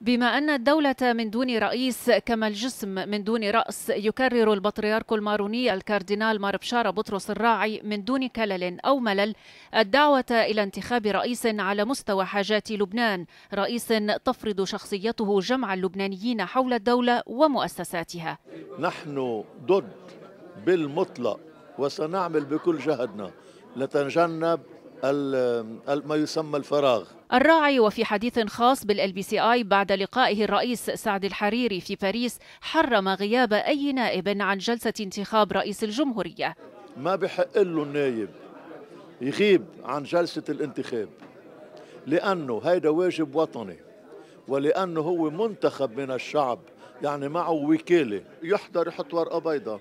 بما أن الدولة من دون رئيس كما الجسم من دون رأس يكرر البطريرك الماروني الكاردينال ماربشارة بطرس الراعي من دون كلل أو ملل الدعوة إلى انتخاب رئيس على مستوى حاجات لبنان رئيس تفرض شخصيته جمع اللبنانيين حول الدولة ومؤسساتها نحن ضد بالمطلق وسنعمل بكل جهدنا لتنجنب ما يسمى الفراغ الراعي وفي حديث خاص بالال بي سي اي بعد لقائه الرئيس سعد الحريري في باريس حرم غياب اي نائب عن جلسه انتخاب رئيس الجمهوريه ما بحق له النايب يغيب عن جلسه الانتخاب لانه هيدا واجب وطني ولانه هو منتخب من الشعب يعني معه وكاله يحضر يحط ورقه بيضاء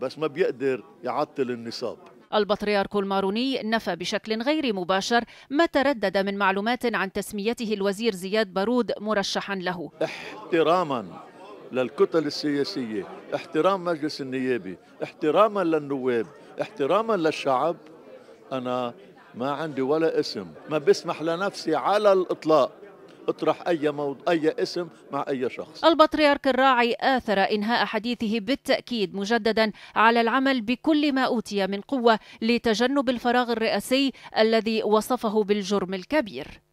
بس ما بيقدر يعطل النصاب البطريرك الماروني نفى بشكل غير مباشر ما تردد من معلومات عن تسميته الوزير زياد بارود مرشحا له احتراما للكتل السياسية احترام مجلس النيابي احتراما للنواب احتراما للشعب أنا ما عندي ولا اسم ما بسمح لنفسي على الإطلاق اطرح اي موضوع اي اسم مع اي شخص البطريرك الراعي اثر انهاء حديثه بالتاكيد مجددا على العمل بكل ما اوتي من قوه لتجنب الفراغ الرئاسي الذي وصفه بالجرم الكبير